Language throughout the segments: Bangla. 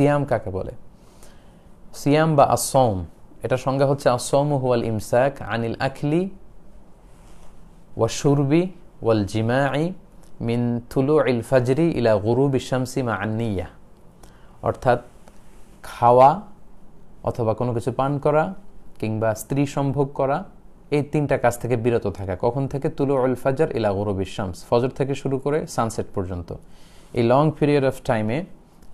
সিয়াম কাকে বলে সিয়াম বা আসম এটা সংজ্ঞা হচ্ছে আসম হুয়াল ইমসাক আনিল আখলি সুরবি ওয়াল জিমাই মিন থুলু ইল ফাজরি ইলা গুরু বিশামসি মা আন্নিয়া অর্থাৎ খাওয়া অথবা কোনো কিছু পান করা কিংবা স্ত্রী সম্ভোগ করা এই তিনটা কাজ থেকে বিরত থাকা কখন থেকে তুলু উল ফাজার ইলা গরু বিশামস ফজর থেকে শুরু করে সানসেট পর্যন্ত এই লং পিরিয়ড অফ টাইমে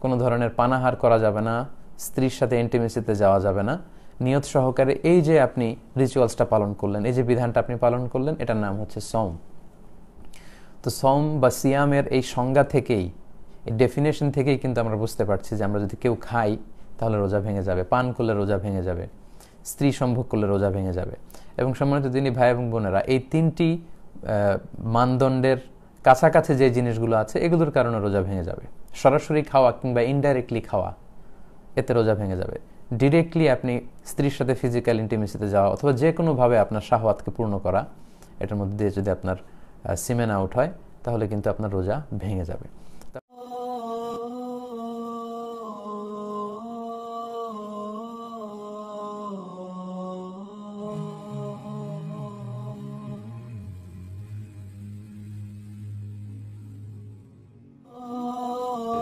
কোনো ধরনের পানাহার করা যাবে না স্ত্রীর সাথে এন্টিমেসিতে যাওয়া যাবে না নিয়ত সহকারে এই যে আপনি রিচুয়ালসটা পালন করলেন এই যে বিধানটা আপনি পালন করলেন এটার নাম হচ্ছে সম তো সম বা সিয়ামের এই সংজ্ঞা থেকেই এই ডেফিনেশন থেকেই কিন্তু আমরা বুঝতে পারছি যে আমরা যদি কেউ খাই তাহলে রোজা ভেঙে যাবে পান করলে রোজা ভেঙে যাবে স্ত্রী সম্ভোগ করলে রোজা ভেঙে যাবে এবং সম্মানিত দিনী ভাই এবং বোনেরা এই তিনটি মানদণ্ডের কাছাকাছি যে জিনিসগুলো আছে এগুলোর কারণে রোজা ভেঙে যাবে সরাসরি খাওয়া কিংবা ইনডাইরেক্টলি খাওয়া এতে রোজা ভেঙে যাবে ডিরেক্টলি আপনি স্ত্রীর সাথে ফিজিক্যাল ইন্টিমেসিতে যাওয়া অথবা যে কোনোভাবে আপনার শাহওয়াতকে পূর্ণ করা এটার মধ্যে দিয়ে যদি আপনার সিমেন আউট হয় তাহলে কিন্তু আপনার রোজা ভেঙে যাবে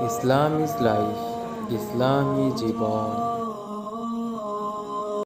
ইসলাম ইজ লাইফ ইসলামী জীবন